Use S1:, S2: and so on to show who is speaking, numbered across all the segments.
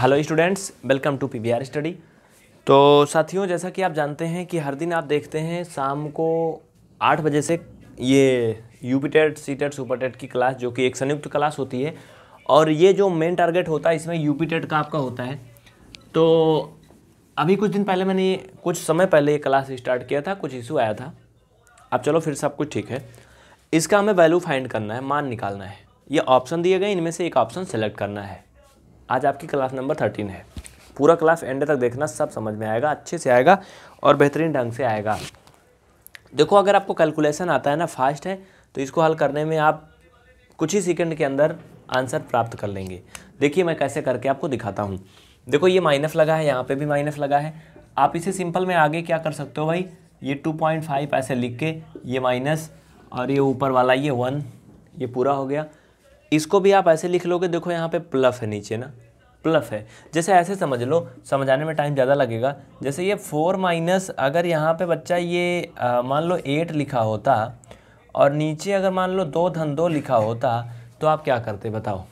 S1: Hello students welcome to P study तो साथियों जैसा कि आप जानते हैं कि हर दिन आप देखते हैं शाम को आठ बजे से ये U P TET C TET super TET की क्लास जो कि एक संयुक्त क्लास होती है और ये जो मेन टारगेट होता है इसमें यू पी टेट का आपका होता है तो अभी कुछ दिन पहले मैंने कुछ समय पहले ये क्लास स्टार्ट किया था कुछ इशू आया था अब चलो फिर सब कुछ ठीक है इसका हमें वैल्यू फाइंड करना है मान निकालना है ये ऑप्शन दिए गए इनमें से एक ऑप्शन सेलेक्ट करना है आज आपकी क्लास नंबर थर्टीन है पूरा क्लास एंड तक देखना सब समझ में आएगा अच्छे से आएगा और बेहतरीन ढंग से आएगा देखो अगर आपको कैलकुलेशन आता है ना फास्ट है तो इसको हल करने में आप कुछ ही सेकंड के अंदर आंसर प्राप्त कर लेंगे देखिए मैं कैसे करके आपको दिखाता हूँ देखो ये माइनस लगा है यहाँ पे भी माइनस लगा है आप इसे सिंपल में आगे क्या कर सकते हो भाई ये 2.5 ऐसे लिख के ये माइनस और ये ऊपर वाला ये वन ये पूरा हो गया इसको भी आप ऐसे लिख लोगे देखो यहाँ पे प्लफ है नीचे ना प्लफ है जैसे ऐसे समझ लो समझाने में टाइम ज़्यादा लगेगा जैसे ये फोर माइनस अगर यहाँ पे बच्चा ये मान लो एट लिखा होता और नीचे अगर मान लो दो धन दो लिखा होता तो आप क्या करते बताओ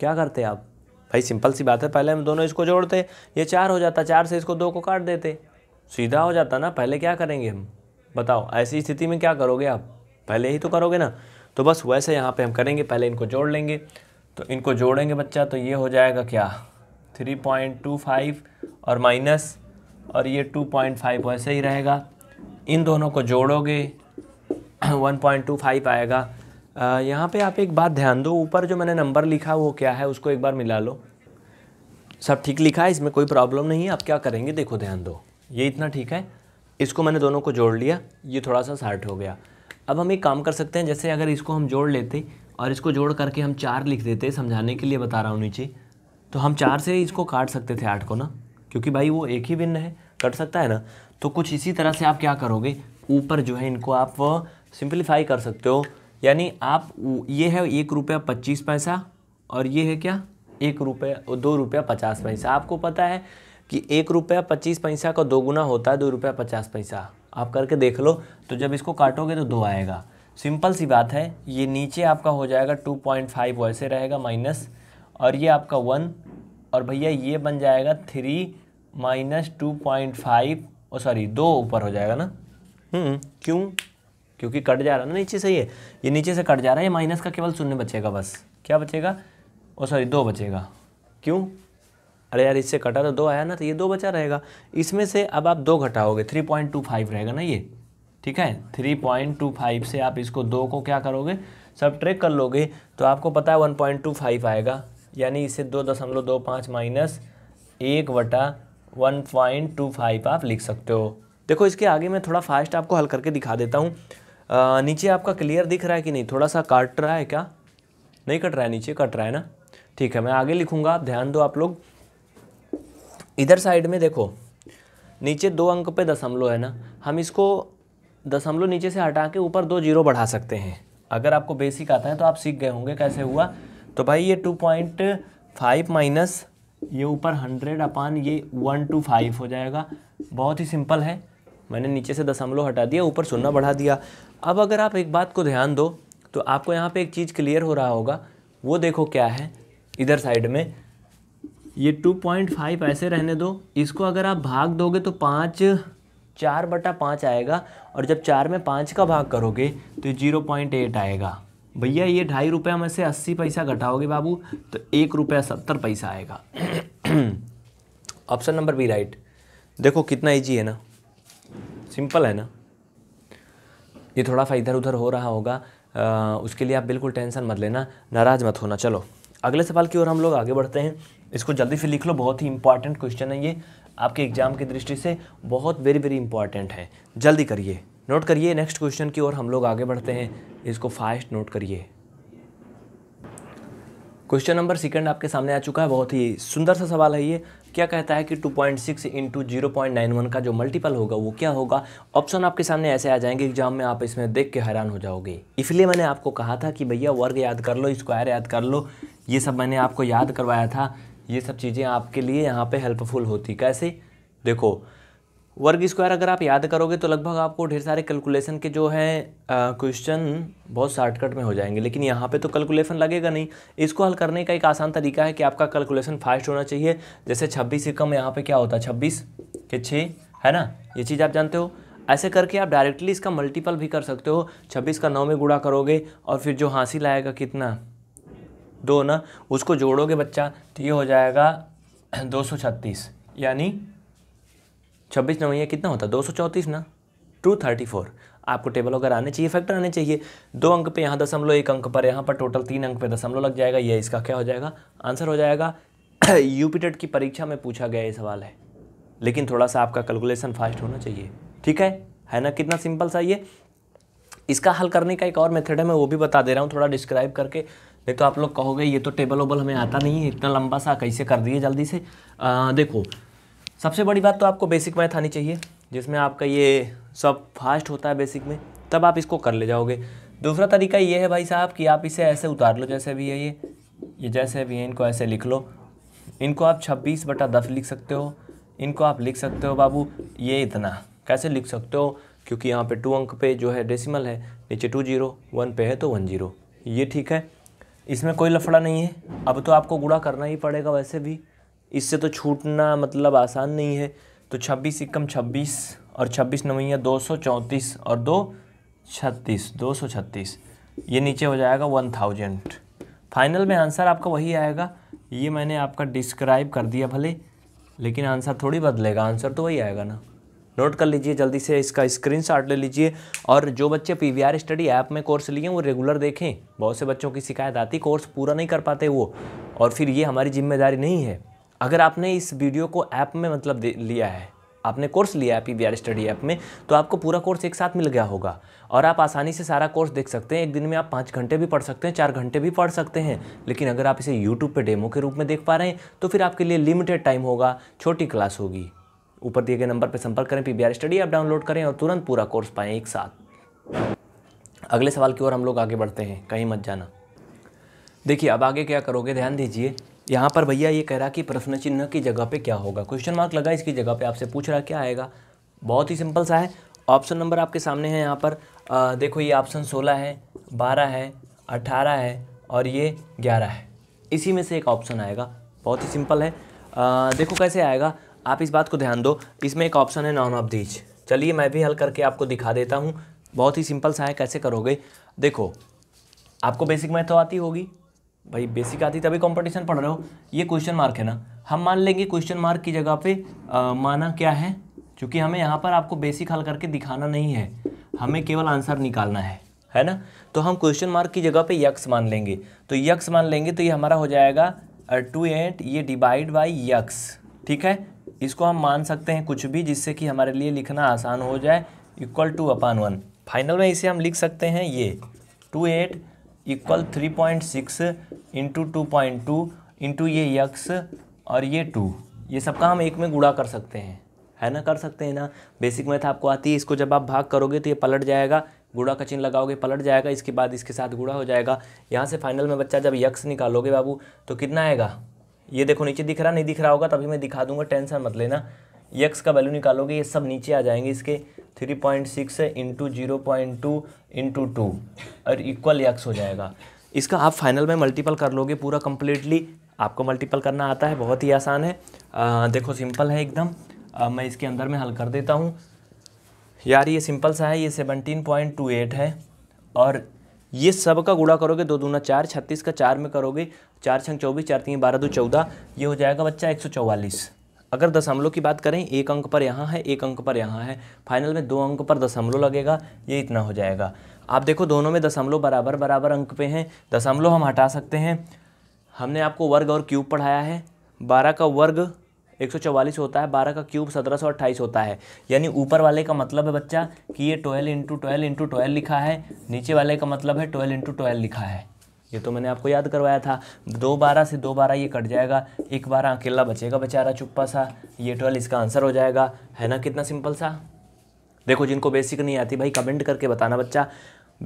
S1: क्या करते आप भाई सिंपल सी बात है पहले हम दोनों इसको जोड़ते ये चार हो जाता चार से इसको दो को काट देते सीधा हो जाता ना पहले क्या करेंगे हम बताओ ऐसी स्थिति में क्या करोगे आप पहले ही तो करोगे ना तो बस वैसे यहाँ पे हम करेंगे पहले इनको जोड़ लेंगे तो इनको जोड़ेंगे बच्चा तो ये हो जाएगा क्या थ्री पॉइंट टू फाइव और माइनस और ये टू पॉइंट फाइव वैसे ही रहेगा इन दोनों को जोड़ोगे वन पॉइंट टू फाइव आएगा यहाँ पे आप एक बात ध्यान दो ऊपर जो मैंने नंबर लिखा वो क्या है उसको एक बार मिला लो सब ठीक लिखा है इसमें कोई प्रॉब्लम नहीं है आप क्या करेंगे देखो ध्यान दो ये इतना ठीक है इसको मैंने दोनों को जोड़ लिया ये थोड़ा सा साठ हो गया अब हम एक काम कर सकते हैं जैसे अगर इसको हम जोड़ लेते और इसको जोड़ करके हम चार लिख देते समझाने के लिए बता रहा हूँ नीचे तो हम चार से इसको काट सकते थे आठ को ना क्योंकि भाई वो एक ही भिन्न है कट सकता है ना तो कुछ इसी तरह से आप क्या करोगे ऊपर जो है इनको आप सिंप्लीफाई कर सकते हो यानी आप ये है एक रुपया पच्चीस पैसा और ये है क्या एक रुपया दो रुपया पचास पैसा आपको पता है कि एक रुपया पच्चीस पैसा का दो गुना होता है दो रुपया पचास पैसा आप करके देख लो तो जब इसको काटोगे तो दो आएगा सिंपल सी बात है ये नीचे आपका हो जाएगा टू पॉइंट फाइव वैसे रहेगा माइनस और ये आपका वन और भैया ये बन जाएगा three minus two point five oh sorry दो ऊपर हो जाएगा ना हम्म। क्यों क्योंकि कट जा रहा है ना नीचे से ये ये नीचे से कट जा रहा है ये माइनस का केवल शून्य बचेगा बस क्या बचेगा ओ सॉरी दो बचेगा क्यों अरे यार इससे कटा तो दो आया ना तो ये दो बचा रहेगा इसमें से अब आप दो घटाओगे थ्री पॉइंट टू फाइव रहेगा ना ये ठीक है थ्री पॉइंट टू फाइव से आप इसको दो को क्या करोगे सब ट्रेक कर लोगे तो आपको पता है वन पॉइंट टू फाइव आएगा यानी इसे दो दशमलव दो पाँच माइनस एक वटा वन पॉइंट टू फाइव आप लिख सकते हो देखो इसके आगे मैं थोड़ा फास्ट आपको हल करके दिखा देता हूँ नीचे आपका क्लियर दिख रहा है कि नहीं थोड़ा सा काट रहा है क्या नहीं कट रहा है नीचे कट रहा है ना ठीक है मैं आगे लिखूँगा आप ध्यान दो आप लोग इधर साइड में देखो नीचे दो अंक पे दशमलव है ना हम इसको दशमलव नीचे से हटा के ऊपर दो जीरो बढ़ा सकते हैं अगर आपको बेसिक आता है तो आप सीख गए होंगे कैसे हुआ तो भाई ये टू पॉइंट फाइव माइनस ये ऊपर हंड्रेड अपान ये वन टू फाइव हो जाएगा बहुत ही सिंपल है मैंने नीचे से दशमलव हटा दिया ऊपर सुनना बढ़ा दिया अब अगर आप एक बात को ध्यान दो तो आपको यहाँ पर एक चीज़ क्लियर हो रहा होगा वो देखो क्या है इधर साइड में ये टू पॉइंट फाइव ऐसे रहने दो इसको अगर आप भाग दोगे तो पाँच चार बटा पाँच आएगा और जब चार में पाँच का भाग करोगे तो जीरो पॉइंट एट आएगा भैया ये ढाई रुपये में से अस्सी पैसा घटाओगे बाबू तो एक रुपया सत्तर पैसा आएगा ऑप्शन नंबर बी राइट देखो कितना ईजी है ना सिंपल है ना ये थोड़ा सा इधर उधर हो रहा होगा आ, उसके लिए आप बिल्कुल टेंशन मत लेना नाराज़ मत होना चलो अगले सवाल की ओर हम लोग आगे बढ़ते हैं इसको जल्दी से लिख लो बहुत ही इंपॉर्टेंट क्वेश्चन है ये आपके एग्जाम की दृष्टि से बहुत वेरी वेरी इंपॉर्टेंट है जल्दी करिए नोट करिए नेक्स्ट क्वेश्चन की ओर हम लोग आगे बढ़ते हैं इसको फास्ट नोट करिए क्वेश्चन नंबर सेकंड आपके सामने आ चुका है बहुत ही सुंदर सा सवाल है ये क्या कहता है कि 2.6 पॉइंट सिक्स इंटू जीरो का जो मल्टीपल होगा वो क्या होगा ऑप्शन आपके सामने ऐसे आ जाएंगे एग्जाम में आप इसमें देख के हैरान हो जाओगे इसलिए मैंने आपको कहा था कि भैया वर्ग याद कर लो स्क्वायर याद कर लो ये सब मैंने आपको याद करवाया था ये सब चीज़ें आपके लिए यहाँ पे हेल्पफुल होती कैसे देखो वर्ग स्क्वायर अगर आप याद करोगे तो लगभग आपको ढेर सारे कैलकुलेशन के जो हैं क्वेश्चन बहुत शॉर्टकट में हो जाएंगे लेकिन यहाँ पे तो कैलकुलेशन लगेगा नहीं इसको हल करने का एक आसान तरीका है कि आपका कैलकुलेशन फास्ट होना चाहिए जैसे छब्बीस से कम यहाँ पर क्या होता है छब्बीस के छः है ना ये चीज़ आप जानते हो ऐसे करके आप डायरेक्टली इसका मल्टीपल भी कर सकते हो छब्बीस का नौ में गुड़ा करोगे और फिर जो हासिल आएगा कितना दो ना उसको जोड़ोगे बच्चा तो ये हो जाएगा दो सौ छत्तीस यानी छब्बीस नवैया कितना होता है दो सौ चौंतीस ना टू थर्टी फोर आपको टेबल वगैरह आने चाहिए फैक्टर आने चाहिए दो अंक पे यहाँ दशमलव एक अंक पर यहाँ पर टोटल तीन अंक पे दशमलव लग जाएगा ये इसका क्या हो जाएगा आंसर हो जाएगा यूपीटेट की परीक्षा में पूछा गया ये सवाल है लेकिन थोड़ा सा आपका कैलकुलेशन फास्ट होना चाहिए ठीक है है ना कितना सिंपल सा ये इसका हल करने का एक और मेथड है मैं वो भी बता दे रहा हूँ थोड़ा डिस्क्राइब करके नहीं तो आप लोग कहोगे ये तो टेबल ओबल हमें आता नहीं है इतना लंबा सा कैसे कर दिए जल्दी से आ, देखो सबसे बड़ी बात तो आपको बेसिक मैथ आनी चाहिए जिसमें आपका ये सब फास्ट होता है बेसिक में तब आप इसको कर ले जाओगे दूसरा तरीका ये है भाई साहब कि आप इसे ऐसे उतार लो जैसे भी है ये ये जैसे भी है इनको ऐसे लिख लो इनको आप छब्बीस बटा दस लिख सकते हो इनको आप लिख सकते हो बाबू ये इतना कैसे लिख सकते हो क्योंकि यहाँ पे टू अंक पे जो है डेसिमल है नीचे टू जीरो वन पे है तो वन जीरो ये ठीक है इसमें कोई लफड़ा नहीं है अब तो आपको गुड़ा करना ही पड़ेगा वैसे भी इससे तो छूटना मतलब आसान नहीं है तो छब्बीस इक्कम छब्बीस और छब्बीस नवैया दो सौ चौंतीस और दो छत्तीस दो सौ छत्तीस ये नीचे हो जाएगा वन थाउजेंड फाइनल में आंसर आपका वही आएगा ये मैंने आपका डिस्क्राइब कर दिया भले लेकिन आंसर थोड़ी बदलेगा आंसर तो वही आएगा ना नोट कर लीजिए जल्दी से इसका स्क्रीन ले लीजिए और जो बच्चे पी स्टडी ऐप में कोर्स लिए वो रेगुलर देखें बहुत से बच्चों की शिकायत आती कोर्स पूरा नहीं कर पाते वो और फिर ये हमारी जिम्मेदारी नहीं है अगर आपने इस वीडियो को ऐप में मतलब लिया है आपने कोर्स लिया है पी स्टडी ऐप में तो आपको पूरा कोर्स एक साथ मिल गया होगा और आप आसानी से सारा कोर्स देख सकते हैं एक दिन में आप पाँच घंटे भी पढ़ सकते हैं चार घंटे भी पढ़ सकते हैं लेकिन अगर आप इसे यूट्यूब पर डेमो के रूप में देख पा रहे हैं तो फिर आपके लिए लिमिटेड टाइम होगा छोटी क्लास होगी ऊपर दिए गए नंबर पर संपर्क करें पी स्टडी ऐप डाउनलोड करें और तुरंत पूरा कोर्स पाएँ एक साथ अगले सवाल की ओर हम लोग आगे बढ़ते हैं कहीं मत जाना देखिए अब आगे क्या करोगे ध्यान दीजिए यहाँ पर भैया ये कह रहा कि प्रश्न चिन्ह की जगह पे क्या होगा क्वेश्चन मार्क लगा इसकी जगह पे आपसे पूछ रहा क्या आएगा बहुत ही सिंपल सा है ऑप्शन नंबर आपके सामने है यहाँ पर आ, देखो ये ऑप्शन सोलह है बारह है अट्ठारह है और ये ग्यारह है इसी में से एक ऑप्शन आएगा बहुत ही सिंपल है आ, देखो कैसे आएगा आप इस बात को ध्यान दो इसमें एक ऑप्शन है नॉन ऑफ दीज चलिए मैं भी हल करके आपको दिखा देता हूँ बहुत ही सिंपल सा है कैसे करोगे देखो आपको बेसिक मैथ तो आती होगी भाई बेसिक आती तभी कंपटीशन पढ़ रहे हो ये क्वेश्चन मार्क है ना हम मान लेंगे क्वेश्चन मार्क की जगह पे आ, माना क्या है क्योंकि हमें यहाँ पर आपको बेसिक हल करके दिखाना नहीं है हमें केवल आंसर निकालना है है ना तो हम क्वेश्चन मार्क की जगह पे यक्स मान लेंगे तो यक्स मान लेंगे तो ये हमारा हो जाएगा टू एट ये डिवाइड बाई यक्स ठीक है इसको हम मान सकते हैं कुछ भी जिससे कि हमारे लिए लिखना आसान हो जाए equal to upon one final में इसे हम लिख सकते हैं ये two eight equal three point six into two point two into ये यक्स और ये टू ये सबका हम एक में गुड़ा कर सकते हैं है ना कर सकते हैं ना बेसिक मैथ आपको आती है इसको जब आप भाग करोगे तो ये पलट जाएगा गुड़ा का चिन्ह लगाओगे पलट जाएगा इसके बाद इसके साथ गुड़ा हो जाएगा यहाँ से फाइनल में बच्चा जब यक्स निकालोगे बाबू तो कितना आएगा ये देखो नीचे दिख रहा नहीं दिख रहा होगा तभी मैं दिखा दूंगा टेंशन मत लेना यक्स का वैल्यू निकालोगे ये सब नीचे आ जाएंगे इसके three point six into zero point two into two और इक्वल यक्स हो जाएगा इसका आप फाइनल में मल्टीपल कर लोगे पूरा कम्प्लीटली आपको मल्टीपल करना आता है बहुत ही आसान है आ, देखो सिंपल है एकदम आ, मैं इसके अंदर में हल कर देता हूँ यार ये सिंपल सा है ये सेवनटीन पॉइंट टू एट है और ये सब का गुड़ा करोगे दो दूना चार छत्तीस का चार में करोगे चार छंग चौबीस चार तीन बारह दो चौदह ये हो जाएगा बच्चा एक सौ चौवालीस अगर दशमलव की बात करें एक अंक पर यहाँ है एक अंक पर यहाँ है फाइनल में दो अंक पर दशमलव लगेगा ये इतना हो जाएगा आप देखो दोनों में दशमलव बराबर बराबर अंक पे हैं दशमलव हम हटा सकते हैं हमने आपको वर्ग और क्यूब पढ़ाया है बारह का वर्ग 144 होता है 12 का क्यूब 1728 होता है यानी ऊपर वाले का मतलब है बच्चा कि ये 12 इंटू ट्वेल्व इंटू ट्वेल्व लिखा है नीचे वाले का मतलब है ट्वेल्व इंटू ट्वेल्व लिखा है ये तो मैंने आपको याद करवाया था दो बारह से दो बारह ये कट जाएगा एक बारह अकेला बचेगा बेचारा चुप्पा सा ये ट्वेल्व इसका आंसर हो जाएगा है ना कितना सिंपल सा देखो जिनको बेसिक नहीं आती भाई कमेंट करके बताना बच्चा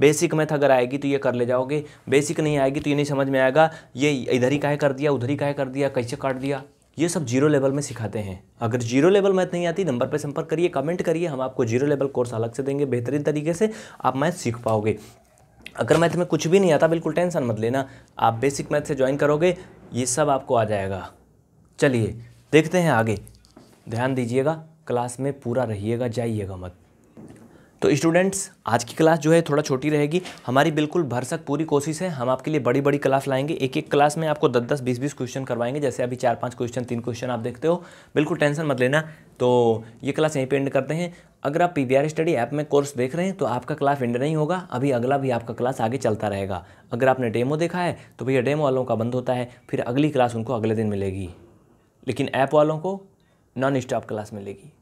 S1: बेसिक मैथ अगर आएगी तो ये कर ले जाओगे बेसिक नहीं आएगी तो ये नहीं समझ में आएगा ये इधर ही काहे कर दिया उधर ही काहे कर दिया कैसे काट दिया ये सब जीरो लेवल में सिखाते हैं अगर जीरो लेवल मैथ नहीं आती नंबर पर संपर्क करिए कमेंट करिए हम आपको जीरो लेवल कोर्स अलग से देंगे बेहतरीन तरीके से आप मैथ सीख पाओगे अगर मैथ में कुछ भी नहीं आता बिल्कुल टेंशन मत लेना आप बेसिक मैथ से ज्वाइन करोगे ये सब आपको आ जाएगा चलिए देखते हैं आगे ध्यान दीजिएगा क्लास में पूरा रहिएगा जाइएगा मत तो स्टूडेंट्स आज की क्लास जो है थोड़ा छोटी रहेगी हमारी बिल्कुल भरसक पूरी कोशिश है हम आपके लिए बड़ी बड़ी क्लास लाएंगे एक एक क्लास में आपको दस दस बीस बीस क्वेश्चन करवाएंगे जैसे अभी चार पाँच क्वेश्चन तीन क्वेश्चन आप देखते हो बिल्कुल टेंशन मत लेना तो ये क्लास यहीं पर एंड करते हैं अगर आप पी स्टडी ऐप में कोर्स देख रहे हैं तो आपका क्लास एंड नहीं होगा अभी अगला भी आपका क्लास आगे चलता रहेगा अगर आपने डेमो देखा है तो भैया डेमो वालों का बंद होता है फिर अगली क्लास उनको अगले दिन मिलेगी लेकिन ऐप वालों को नॉन स्टॉप क्लास मिलेगी